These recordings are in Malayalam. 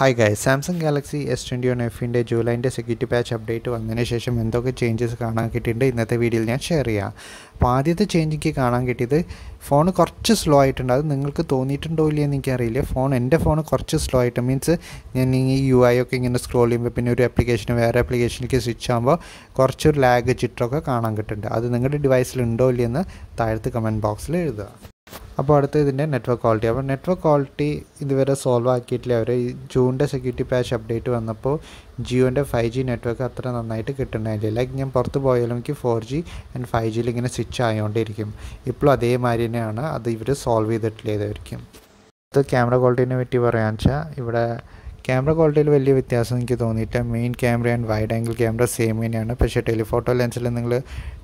hi guys Samsung Galaxy S twenty one എഫിൻ്റെ ജൂലൈൻ്റെ സെക്യൂരിറ്റി പാച്ച് അപ്ഡേറ്റ് വന്നതിന് ശേഷം എന്തൊക്കെ ചേഞ്ചസ് കാണാൻ കിട്ടിയിട്ടുണ്ട് ഇന്നത്തെ വീഡിയോയിൽ ഞാൻ ഷെയർ ചെയ്യാം അപ്പോൾ ആദ്യത്തെ ചേഞ്ച് എനിക്ക് കാണാൻ കിട്ടിയത് ഫോൺ കുറച്ച് സ്ലോ ആയിട്ടുണ്ട് അത് നിങ്ങൾക്ക് തോന്നിയിട്ടുണ്ടോ ഇല്ലയെന്ന് എനിക്കറിയില്ല ഫോൺ എൻ്റെ ഫോൺ കുറച്ച് സ്ലോ ആയിട്ട് മീൻസ് ഞാൻ ഈ യു ഐ ഒക്കെ ഇങ്ങനെ സ്ക്രോൾ ചെയ്യുമ്പോൾ പിന്നെ ഒരു ആപ്ലിക്കേഷന് വേറെ ആപ്ലിക്കേഷനിലേക്ക് സ്വിച്ച് ആകുമ്പോൾ കുറച്ചൊരു ലാഗ് ചിട്ടൊക്കെ കാണാൻ കിട്ടുന്നുണ്ട് അത് നിങ്ങളുടെ ഡിവൈസിൽ ഉണ്ടോ ഇല്ലയെന്ന് താഴത്ത് കമൻറ്റ് ബോക്സിൽ എഴുതുക അപ്പോൾ അടുത്ത ഇതിൻ്റെ നെറ്റ്വർക്ക് ക്വാളിറ്റി അപ്പോൾ നെറ്റ്വർക്ക് ക്വാളിറ്റി ഇതുവരെ സോൾവ് ആക്കിയിട്ടില്ല അവർ ജൂണിൻ്റെ സെക്യൂരിറ്റി പാച്ച് അപ്ഡേറ്റ് വന്നപ്പോൾ ജിയോൻ്റെ ഫൈവ് ജി നെറ്റ്വർക്ക് അത്ര നന്നായിട്ട് കിട്ടണില്ല ലൈക്ക് ഞാൻ പുറത്ത് പോയാലും എനിക്ക് ഫോർ ജി ആൻഡ് ഫൈവ് ജിയിൽ ഇങ്ങനെ സ്വിച്ച് ആയതുകൊണ്ടിരിക്കും ഇപ്പോഴും അതേമാതിരി തന്നെയാണ് അത് ഇവർ സോൾവ് ചെയ്തിട്ടില്ല ഇതായിരിക്കും അത് ക്യാമറ ക്വാളിറ്റീനെ പറ്റി പറയുകയെന്ന് വെച്ചാൽ ഇവിടെ ക്യാമറ ക്വാളിറ്റിയിൽ വലിയ വ്യത്യാസം എനിക്ക് തോന്നിയിട്ട് main camera and wide angle camera same തന്നെയാണ് പക്ഷേ ടെലിഫോട്ടോ ലെൻസിൽ നിങ്ങൾ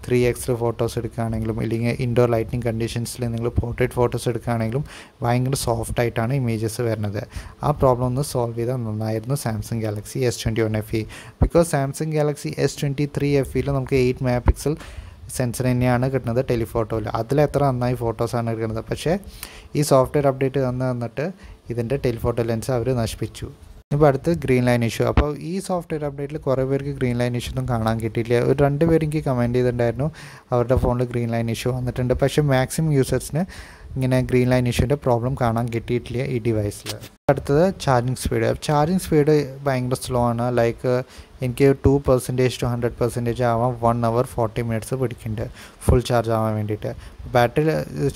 ത്രീ എക്സ് ഫോട്ടോസ് എടുക്കുകയാണെങ്കിലും ഇല്ലെങ്കിൽ ഇൻഡോർ ലൈറ്റിംഗ് കണ്ടീഷൻസിൽ നിങ്ങൾ പോർട്രേറ്റ് ഫോട്ടോസ് എടുക്കുകയാണെങ്കിലും ഭയങ്കര സോഫ്റ്റ് ആയിട്ടാണ് ഇമേജസ് വരുന്നത് ആ പ്രോബ്ലം ഒന്ന് സോൾവ് ചെയ്താൽ നന്നായിരുന്നു Samsung Galaxy S twenty one F E because Samsung Galaxy S twenty three F ഇയിൽ നമുക്ക് എയ്റ്റ് മെഗാ പിക്സൽ സെൻസർ തന്നെയാണ് കിട്ടുന്നത് ടെലിഫോട്ടോയിൽ അതിലെത്ര നന്നായി ഫോട്ടോസാണ് എടുക്കുന്നത് പക്ഷേ ഈ സോഫ്റ്റ്വെയർ അപ്ഡേറ്റ് തന്നു തന്നിട്ട് ഇതിൻ്റെ ടെലിഫോട്ടോ ലെൻസ് അവർ നശിപ്പിച്ചു ഇപ്പോൾ അടുത്ത് ഗ്രീൻ ലൈൻ ഇഷ്യൂ അപ്പോൾ ഈ സോഫ്റ്റ്വെയർ അപ്ഡേറ്റിൽ കുറേ പേർക്ക് ഗ്രീൻ ലൈൻ ഇഷ്യൂ ഒന്നും കാണാൻ കിട്ടിയില്ല ഒരു രണ്ട് പേര് എനിക്ക് കമൻറ്റ് ചെയ്തിട്ടുണ്ടായിരുന്നു അവരുടെ ഫോണിൽ ഗ്രീൻ ലൈൻ ഇഷ്യൂ വന്നിട്ടുണ്ട് പക്ഷേ മാക്സിമം യൂസേഴ്സിന് ഇങ്ങനെ ഗ്രീൻ ലൈൻ ഇഷ്യൂവിൻ്റെ പ്രോബ്ലം കാണാൻ കിട്ടിയിട്ടില്ല ഈ ഡിവൈസിൽ അടുത്തത് ചാർജിങ് സ്പീഡ് ചാർജിങ് സ്പീഡ് ഭയങ്കര സ്ലോ ആണ് ലൈക്ക് എനിക്ക് two percentage to hundred percentage ആവാം വൺ അവർ ഫോർട്ടി മിനിറ്റ്സ് പിടിക്കുന്നുണ്ട് ഫുൾ ചാർജ് ആവാൻ വേണ്ടിയിട്ട് ബാറ്ററി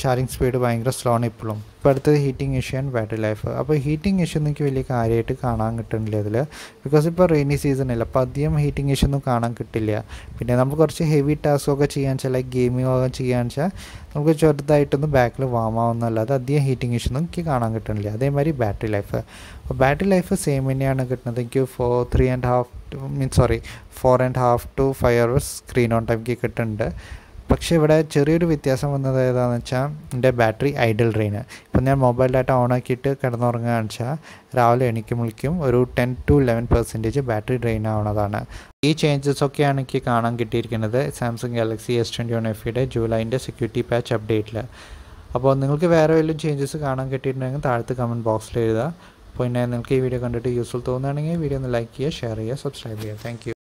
ചാർജിങ് സ്പീഡ് ഭയങ്കര സ്ലോ ആണ് ഇപ്പോഴും ഇപ്പോൾ അടുത്തത് heating issue and battery life അപ്പോൾ ഹീറ്റിംഗ് ഇഷ്യൂ എനിക്ക് വലിയ കാര്യമായിട്ട് കാണാൻ കിട്ടുന്നില്ല ഇതിൽ ബിക്കോസ് ഇപ്പോൾ റെയിനി സീസൺ ഇല്ല അപ്പോൾ അധികം ഹീറ്റിംഗ് ഇഷ്യൂ ഒന്നും കാണാൻ കിട്ടില്ല പിന്നെ നമുക്ക് കുറച്ച് ഹെവി ടാസ്ക് ഒക്കെ ചെയ്യാൻ വെച്ചാൽ ലൈക്ക് ഗെയിമിംഗ് ഒക്കെ ചെയ്യാൻ വെച്ചാൽ നമുക്ക് ചെറുതായിട്ടൊന്നും ബാക്കിൽ വാം ആവുന്നല്ലാതെ അധികം ഹീറ്റിംഗ് ഇഷ്യൂ ഒന്നും എനിക്ക് കാണാൻ കിട്ടുന്നില്ല അതേമാതിരി ബാറ്ററി ലൈഫ് അപ്പോൾ ബാറ്ററി ലൈഫ് സെയിം തന്നെയാണ് കിട്ടുന്നത് എനിക്ക് four three and half to means sorry four and half to five hours screen on time കിട്ടുന്നുണ്ട് പക്ഷേ ഇവിടെ ചെറിയൊരു വ്യത്യാസം വന്നത് ഏതാണെന്ന് വെച്ചാൽ എൻ്റെ ബാറ്ററി ഐഡിൽ ഡ്രെയിൻ ഇപ്പം ഞാൻ മൊബൈൽ ഡാറ്റ ഓൺ ആക്കിയിട്ട് കിടന്നുറങ്ങുകയാണെന്ന് വെച്ചാൽ രാവിലെ എണീക്കുമ്പോഴേക്കും ഒരു ten to eleven percentage battery drain ആവുന്നതാണ് ഈ ചേഞ്ചസ് ഒക്കെയാണ് എനിക്ക് കാണാൻ കിട്ടിയിരിക്കുന്നത് Samsung Galaxy S twenty one എഫിയുടെ ജൂലൈൻ്റെ സെക്യൂരിറ്റി പാച്ച് അപ്ഡേറ്റിൽ അപ്പോൾ നിങ്ങൾക്ക് വേറെ വല്ലതും ചേഞ്ചസ് കാണാൻ കിട്ടിയിട്ടുണ്ടെങ്കിൽ താഴത്ത് കമൻറ്റ് ബോക്സിൽ എഴുതുക പിന്നെ നിങ്ങൾക്ക് ഈ വീഡിയോ കണ്ടിട്ട് യൂസ്ഫുൾ തോന്നുകയാണെങ്കിൽ വീഡിയോ ഒന്ന് ലൈക്ക് ചെയ്യുക ഷെയർ ചെയ്യുക സബ്സ്ക്രൈബ് ചെയ്യുക താങ്ക്